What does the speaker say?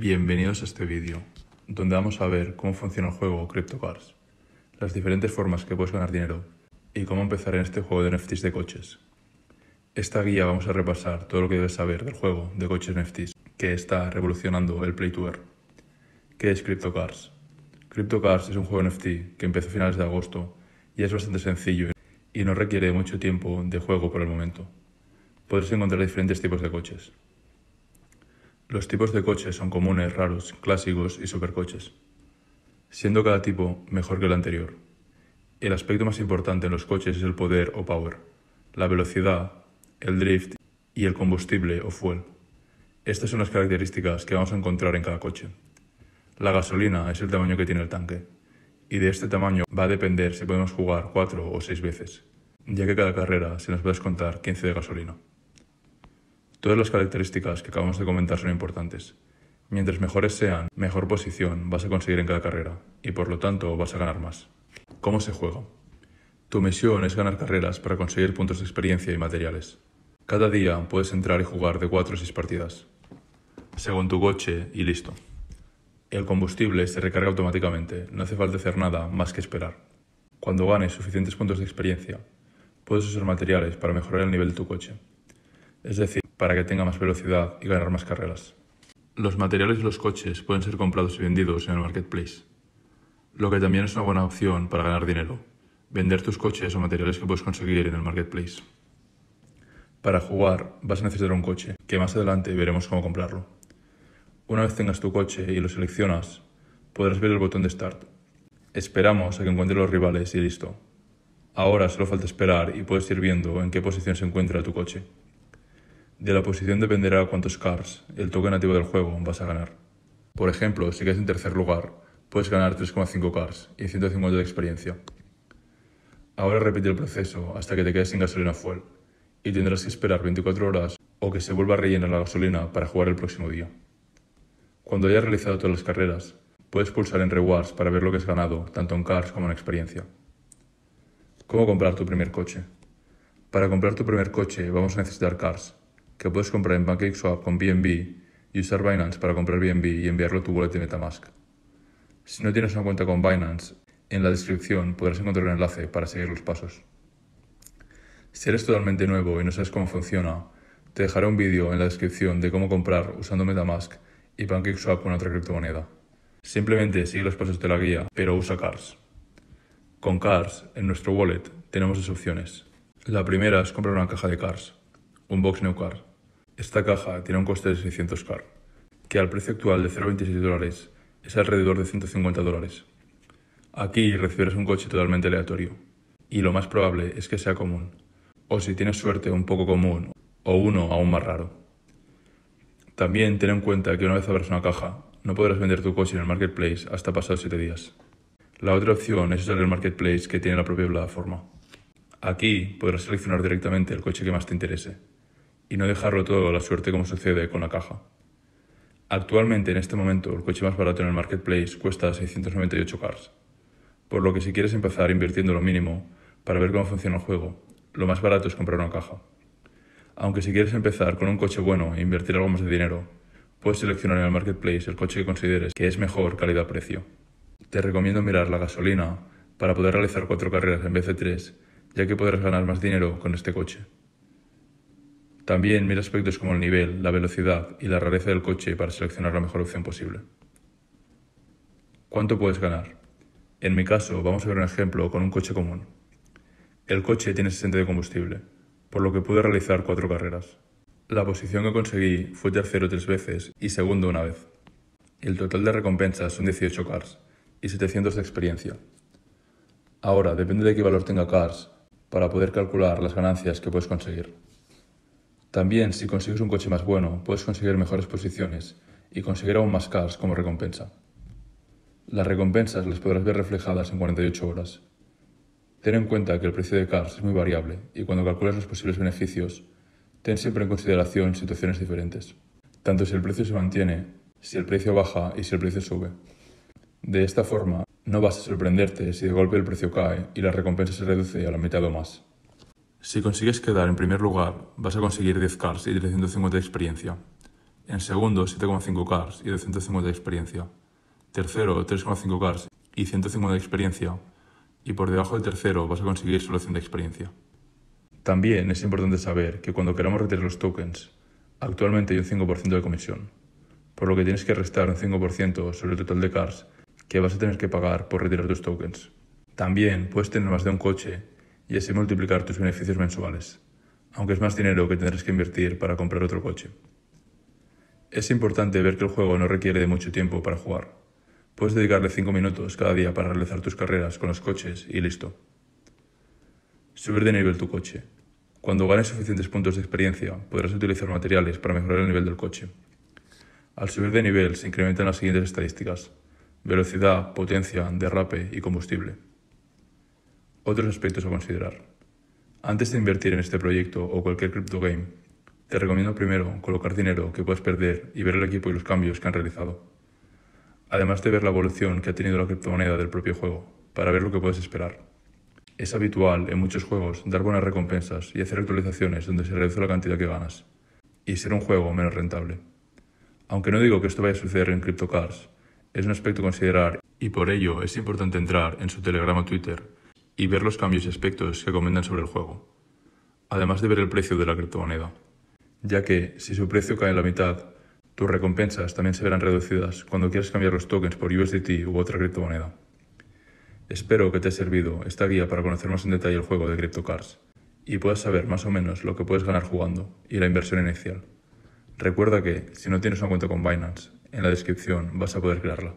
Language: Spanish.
Bienvenidos a este vídeo, donde vamos a ver cómo funciona el juego CryptoCars, las diferentes formas que puedes ganar dinero y cómo empezar en este juego de NFTs de coches. Esta guía vamos a repasar todo lo que debes saber del juego de coches NFTs que está revolucionando el Play to Earn. ¿Qué es CryptoCars? CryptoCars es un juego NFT que empezó a finales de agosto y es bastante sencillo y no requiere mucho tiempo de juego por el momento. Podrás encontrar diferentes tipos de coches, los tipos de coches son comunes, raros, clásicos y supercoches, siendo cada tipo mejor que el anterior. El aspecto más importante en los coches es el poder o power, la velocidad, el drift y el combustible o fuel. Estas son las características que vamos a encontrar en cada coche. La gasolina es el tamaño que tiene el tanque, y de este tamaño va a depender si podemos jugar cuatro o seis veces, ya que cada carrera se nos va a descontar 15 de gasolina. Todas las características que acabamos de comentar son importantes. Mientras mejores sean, mejor posición vas a conseguir en cada carrera y por lo tanto vas a ganar más. ¿Cómo se juega? Tu misión es ganar carreras para conseguir puntos de experiencia y materiales. Cada día puedes entrar y jugar de cuatro a seis partidas, según tu coche y listo. El combustible se recarga automáticamente, no hace falta hacer nada más que esperar. Cuando ganes suficientes puntos de experiencia, puedes usar materiales para mejorar el nivel de tu coche. Es decir, para que tenga más velocidad y ganar más carreras. Los materiales y los coches pueden ser comprados y vendidos en el marketplace, lo que también es una buena opción para ganar dinero, vender tus coches o materiales que puedes conseguir en el marketplace. Para jugar vas a necesitar un coche, que más adelante veremos cómo comprarlo. Una vez tengas tu coche y lo seleccionas, podrás ver el botón de Start. Esperamos a que encuentre los rivales y listo. Ahora solo falta esperar y puedes ir viendo en qué posición se encuentra tu coche. De la posición dependerá cuántos cars, el toque nativo del juego, vas a ganar. Por ejemplo, si quedas en tercer lugar, puedes ganar 3,5 cars y 150 de experiencia. Ahora repite el proceso hasta que te quedes sin gasolina fuel y tendrás que esperar 24 horas o que se vuelva a rellenar la gasolina para jugar el próximo día. Cuando hayas realizado todas las carreras, puedes pulsar en Rewards para ver lo que has ganado, tanto en cars como en experiencia. ¿Cómo comprar tu primer coche? Para comprar tu primer coche vamos a necesitar cars, que puedes comprar en PancakeSwap con BNB y usar Binance para comprar BNB y enviarlo a tu wallet de MetaMask. Si no tienes una cuenta con Binance, en la descripción podrás encontrar un enlace para seguir los pasos. Si eres totalmente nuevo y no sabes cómo funciona, te dejaré un vídeo en la descripción de cómo comprar usando MetaMask y PancakeSwap con otra criptomoneda. Simplemente sigue los pasos de la guía, pero usa CARS. Con CARS, en nuestro wallet, tenemos dos opciones. La primera es comprar una caja de CARS, un box new card. Esta caja tiene un coste de 600 CAR, que al precio actual de 0,26 dólares es alrededor de 150 dólares. Aquí recibirás un coche totalmente aleatorio, y lo más probable es que sea común, o si tienes suerte un poco común, o uno aún más raro. También ten en cuenta que una vez abras una caja, no podrás vender tu coche en el marketplace hasta pasar 7 días. La otra opción es usar el marketplace que tiene la propia plataforma. Aquí podrás seleccionar directamente el coche que más te interese y no dejarlo todo a la suerte como sucede con la caja. Actualmente, en este momento, el coche más barato en el marketplace cuesta 698 cars, por lo que si quieres empezar invirtiendo lo mínimo para ver cómo funciona el juego, lo más barato es comprar una caja. Aunque si quieres empezar con un coche bueno e invertir algo más de dinero, puedes seleccionar en el marketplace el coche que consideres que es mejor calidad-precio. Te recomiendo mirar la gasolina para poder realizar cuatro carreras en vez de tres, ya que podrás ganar más dinero con este coche. También mira aspectos como el nivel, la velocidad y la rareza del coche para seleccionar la mejor opción posible. ¿Cuánto puedes ganar? En mi caso, vamos a ver un ejemplo con un coche común. El coche tiene 60 de combustible, por lo que pude realizar cuatro carreras. La posición que conseguí fue tercero tres veces y segundo una vez. El total de recompensas son 18 cars y 700 de experiencia. Ahora, depende de qué valor tenga cars para poder calcular las ganancias que puedes conseguir. También, si consigues un coche más bueno, puedes conseguir mejores posiciones y conseguir aún más cars como recompensa. Las recompensas las podrás ver reflejadas en 48 horas. Ten en cuenta que el precio de cars es muy variable y cuando calculas los posibles beneficios, ten siempre en consideración situaciones diferentes, tanto si el precio se mantiene, si el precio baja y si el precio sube. De esta forma, no vas a sorprenderte si de golpe el precio cae y la recompensa se reduce a la mitad o más. Si consigues quedar en primer lugar, vas a conseguir 10 cars y 350 de experiencia. En segundo, 7,5 cars y 250 de experiencia. Tercero, 3,5 cars y 150 de experiencia. Y por debajo del tercero vas a conseguir solo 100 de experiencia. También es importante saber que cuando queramos retirar los tokens, actualmente hay un 5% de comisión, por lo que tienes que restar un 5% sobre el total de cars que vas a tener que pagar por retirar tus tokens. También puedes tener más de un coche y así multiplicar tus beneficios mensuales, aunque es más dinero que tendrás que invertir para comprar otro coche. Es importante ver que el juego no requiere de mucho tiempo para jugar. Puedes dedicarle 5 minutos cada día para realizar tus carreras con los coches y listo. Subir de nivel tu coche. Cuando ganes suficientes puntos de experiencia, podrás utilizar materiales para mejorar el nivel del coche. Al subir de nivel se incrementan las siguientes estadísticas. Velocidad, potencia, derrape y combustible. Otros aspectos a considerar. Antes de invertir en este proyecto o cualquier cripto game, te recomiendo primero colocar dinero que puedas perder y ver el equipo y los cambios que han realizado. Además de ver la evolución que ha tenido la criptomoneda del propio juego, para ver lo que puedes esperar. Es habitual en muchos juegos dar buenas recompensas y hacer actualizaciones donde se reduce la cantidad que ganas, y ser un juego menos rentable. Aunque no digo que esto vaya a suceder en CryptoCars, es un aspecto a considerar y por ello es importante entrar en su Telegram o Twitter y ver los cambios y aspectos que comentan sobre el juego, además de ver el precio de la criptomoneda, ya que si su precio cae en la mitad, tus recompensas también se verán reducidas cuando quieras cambiar los tokens por USDT u otra criptomoneda. Espero que te haya servido esta guía para conocer más en detalle el juego de CryptoCars y puedas saber más o menos lo que puedes ganar jugando y la inversión inicial. Recuerda que si no tienes una cuenta con Binance, en la descripción vas a poder crearla.